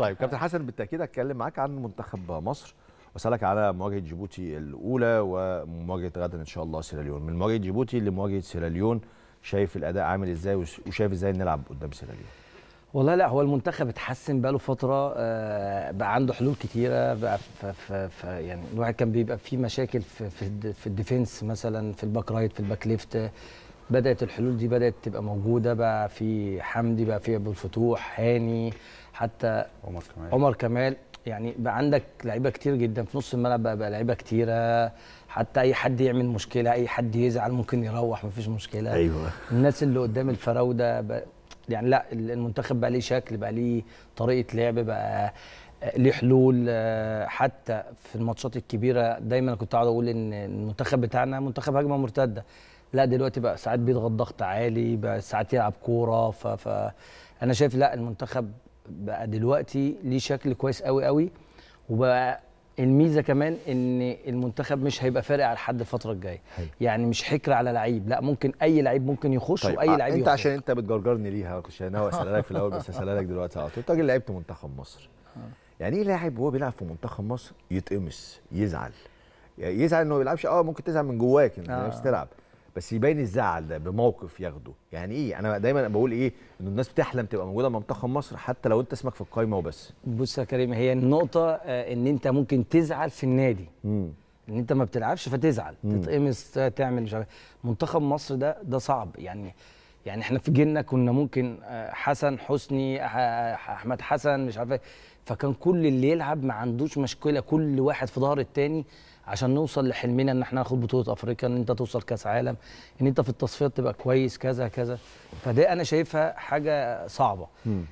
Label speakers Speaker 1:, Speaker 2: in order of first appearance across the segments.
Speaker 1: طيب كابتن آه. حسن بالتاكيد هتكلم معاك عن منتخب مصر واسالك على مواجهه جيبوتي الاولى ومواجهه غدا ان شاء الله سيراليون من مواجهه جيبوتي لمواجهه سيراليون شايف الاداء عامل ازاي وشايف ازاي نلعب قدام سيراليون
Speaker 2: والله لا هو المنتخب اتحسن بقى له فتره آه، بقى عنده حلول كتيره بقى ف ف ف يعني الواحد كان بيبقى فيه مشاكل في في الديفنس مثلا في الباك رايت في الباك ليفت بدات الحلول دي بدات تبقى موجوده بقى في حمدي بقى في ابو الفتوح هاني حتى عمر كمال عمر كمال يعني بقى عندك لعيبه كتير جدا في نص الملعب بقى, بقى لعيبه كتيره حتى اي حد يعمل مشكله اي حد يزعل ممكن يروح مفيش مشكله ايوه الناس اللي قدام الفراوده يعني لا المنتخب بقى ليه شكل بقى ليه طريقه لعب بقى ليه حلول حتى في الماتشات الكبيره دايما كنت اقعد اقول ان المنتخب بتاعنا منتخب هجمه مرتده لا دلوقتي بقى ساعات بيضغط ضغط عالي بقى ساعات يلعب كوره ف, ف انا شايف لا المنتخب بقى دلوقتي ليه شكل كويس قوي قوي وبقى الميزه كمان ان المنتخب مش هيبقى فارق على حد الفتره الجايه يعني مش حكر على لعيب لا ممكن اي لعيب ممكن يخش طيب واي آه، لعيب انت يخش. عشان انت
Speaker 1: بتجرجرني ليها كنت ناوي اسالك في الاول بس هسالك دلوقتي على طول انت إيه راجل لعيب منتخب مصر يعني ايه لاعب وهو بيلعب في منتخب مصر يتقمص يزعل يعني يزعل انه ما بيلعبش اه ممكن تزعل من جواك انك آه. تلعب بس يبين الزعل ده بموقف ياخده يعني ايه انا دايما بقول ايه ان الناس بتحلم تبقى موجوده منتخب مصر حتى لو انت اسمك في القايمه وبس بص يا كريم هي النقطه آه، ان انت ممكن تزعل في النادي مم. ان انت ما
Speaker 2: بتلعبش فتزعل تتقمص تعمل مش عارف منتخب مصر ده ده صعب يعني يعني احنا في جيلنا كنا ممكن آه، حسن حسني آه، آه، احمد حسن مش عارف إيه. فكان كل اللي يلعب ما عندوش مشكله كل واحد في ظهر التاني عشان نوصل لحلمنا ان احنا ناخد بطوله افريقيا ان انت توصل كاس عالم ان انت في التصفيات تبقى كويس كذا كذا فده انا شايفها حاجه صعبه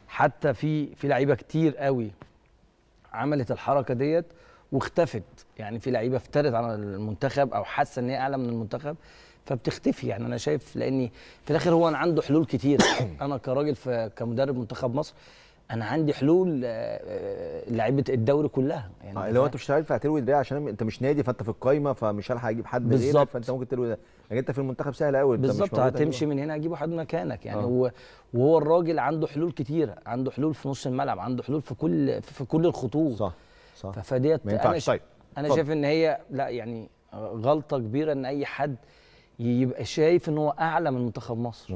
Speaker 2: حتى في في لعيبه كتير قوي عملت الحركه ديت واختفت يعني في لعيبه افترت على المنتخب او حاسه ان هي اعلى من المنتخب فبتختفي يعني انا شايف لاني في الاخر هو أنا عنده حلول كتير انا كراجل كمدرب منتخب مصر انا عندي حلول آه،
Speaker 1: آه، لعيبه الدوري كلها يعني آه، لو انت مش عارف تروي ده عشان انت مش نادي فانت في القايمه فمش هلحق اجيب حد غيرك فانت ممكن تلوي ده لكن انت في المنتخب سهل قوي بالظبط هتمشي من هنا اجيب حد
Speaker 2: مكانك يعني هو وهو الراجل عنده حلول كتيره عنده حلول في نص الملعب عنده حلول في كل في كل الخطوط صح صح فديت انا طيب. انا شايف ان هي لا يعني غلطه كبيره ان اي حد يبقى شايف ان هو اعلى من منتخب مصر